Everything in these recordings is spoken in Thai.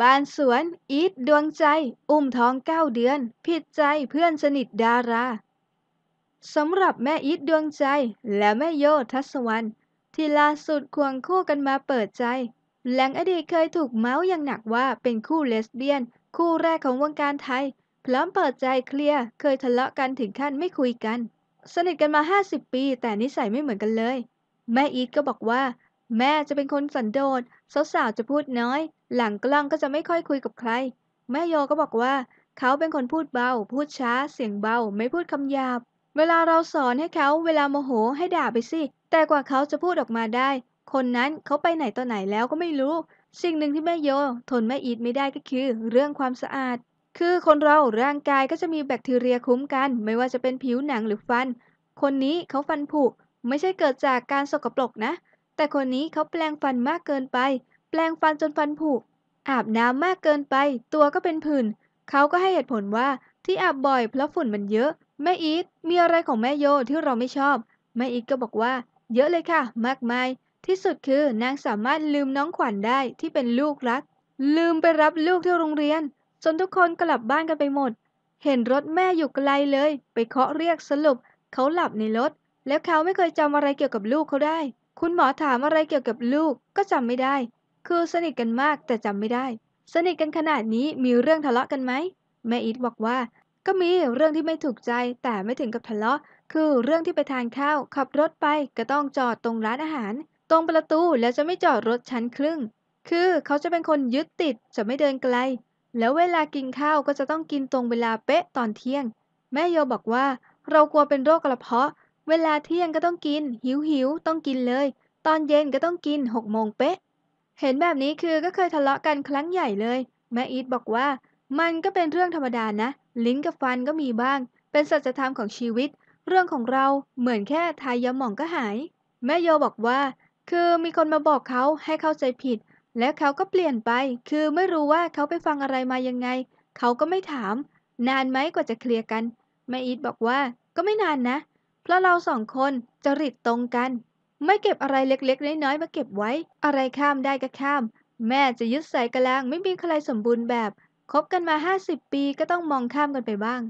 บ้านสวน อีทดวงใจ อุ้มท้องเก้าเดือน ผิดใจเพื่อนสนิทดารา สำหรับแม่อีทดวงใจ และแม่โยทัศวรรณที่ล่าสุดควงคู่กันมาเปิดใจ แหล่งอดีตเคยถูกเมาส์อย่างหนักว่าเป็นคู่เลสเบี้ยน คู่แรกของวงการไทย พร้อมเปิดใจเคลียร์เคยทะเลาะกันถึงขั้นไม่คุยกัน สนิทกันมา 50 ปีแต่นิสัยไม่เหมือนกันเลย แม่อีทก็บอกว่าแม่จะเป็นคนสันโดษสาวๆจะพูดน้อย หลังกล้องก็จะไม่ค่อยคุยกับใคร แม่โยก็บอกว่า เขาเป็นคนพูดเบา พูดช้า เสียงเบา ไม่พูดคำหยาบ เวลาเราสอนให้เขา เวลาโมโหให้ด่าไปสิ แต่กว่าเขาจะพูดออกมาได้ คนนั้นเขาไปไหนต่อไหนแล้วก็ไม่รู้ สิ่งหนึ่งที่แม่โย ทนแม่อีทไม่ได้ก็คือเรื่องความสะอาด คือคนเรา ร่างกายก็จะมีแบคทีเรียคุ้มกัน ไม่ว่าจะเป็นผิวหนังหรือฟัน คนนี้เขาฟันผุ ไม่ใช่เกิดจากการสกปรกนะแต่คนนี้เขาแปลงฟันมากเกินไป แปลงฟันจนฟันผุอาบน้ำมากเกินไป ตัวก็เป็นผื่นเขาก็ให้เหตุผลว่าที่อาบบ่อยเพราะฝุ่นมันเยอะแม่อีทมีอะไรของแม่โยที่เราไม่ชอบแม่อีทก็บอกว่า เยอะเลยค่ะ มากมาย ที่สุดคือนางสามารถลืมน้องขวัญได้ที่เป็นลูกรัก ลืมไปรับลูกที่โรงเรียนจนทุกคนกลับบ้านกันไปหมด เห็นรถแม่อยู่ไกลเลย ไปเคาะเรียกสรุปเขาหลับในรถ แล้วเขาไม่เคยจำอะไรเกี่ยวกับลูกเขาได้คุณหมอถามอะไรเกี่ยวกับลูกก็จำไม่ได้ คือสนิทกันมากแต่จำไม่ได้ สนิทกันขนาดนี้มีเรื่องทะเลาะกันไหมแม่อีทบอกว่า ก็มีเรื่องที่ไม่ถูกใจ แต่ไม่ถึงกับทะเลาะคือเรื่องที่ไปทานข้าวขับรถไป ก็ต้องจอดตรงร้านอาหาร ตรงประตูแล้วจะไม่จอดรถชั้นครึ่ง คือเขาจะเป็นคนยึดติดจะไม่เดินไกล แล้วเวลากินข้าวก็จะต้องกินตรงเวลาเป๊ะตอนเที่ยง แม่โยบอกว่าเรากลัวเป็นโรคกระเพาะเวลาเที่ยงก็ต้องกิน หิวหิวต้องกินเลย ตอนเย็นก็ต้องกินหกโมงเป๊ะเห็นแบบนี้คือก็เคยทะเลาะกันครั้งใหญ่เลย แม่อีทบอกว่ามันก็เป็นเรื่องธรรมดานะ ลิ้นกับฟันก็มีบ้าง เป็นสัจธรรมของชีวิต เรื่องของเราเหมือนแค่ทายยาหม่องก็หาย แม่โยบอกว่า คือมีคนมาบอกเขาให้เข้าใจผิด แล้วเขาก็เปลี่ยนไป คือไม่รู้ว่าเขาไปฟังอะไรมายังไงเขาก็ไม่ถาม นานไหมกว่าจะเคลียร์กันแม่อีทบอกว่าก็ไม่นานนะเพราะเราสองคนจริตตรงกัน ไม่เก็บอะไรเล็กๆ น้อยๆมาเก็บไว้ อะไรข้ามได้ก็ข้าม แม่จะยึดใส่กระลางไม่มีใครสมบูรณ์แบบคบกันมา 50 ปีก็ต้องมองข้ามกันไปบ้าง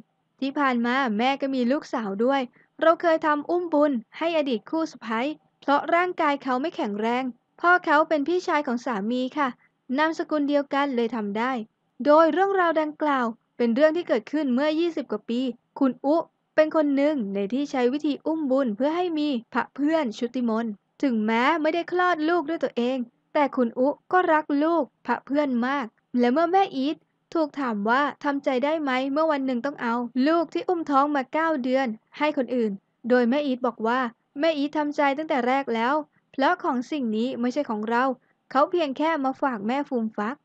ที่ผ่านมาแม่ก็มีลูกสาวด้วย เราเคยทำอุ้มบุญให้อดีตคู่สะพ้ยเพราะร่างกายเขาไม่แข็งแรง พ่อเขาเป็นพี่ชายของสามีค่ะนามสกุลเดียวกันเลยทำได้ โดยเรื่องราวดังกล่าวเป็นเรื่องที่เกิดขึ้นเมื่อ 20 กว่าปี คุณอุเป็นคนหนึ่งในที่ใช้วิธีอุ้มบุญเพื่อให้มีพระเพื่อนชุติมน ถึงแม้ไม่ได้คลอดลูกด้วยตัวเอง แต่คุณอุก็รักลูกพระเพื่อนมาก และเมื่อแม่อีทถูกถามว่าทำใจได้ไหมเมื่อวันหนึ่งต้องเอา ลูกที่อุ้มท้องมา9เดือนให้คนอื่น โดยแม่อีทบอกว่าแม่อีททำใจตั้งแต่แรกแล้ว เพราะของสิ่งนี้ไม่ใช่ของเรา เขาเพียงแค่มาฝากแม่ฟูมฟัก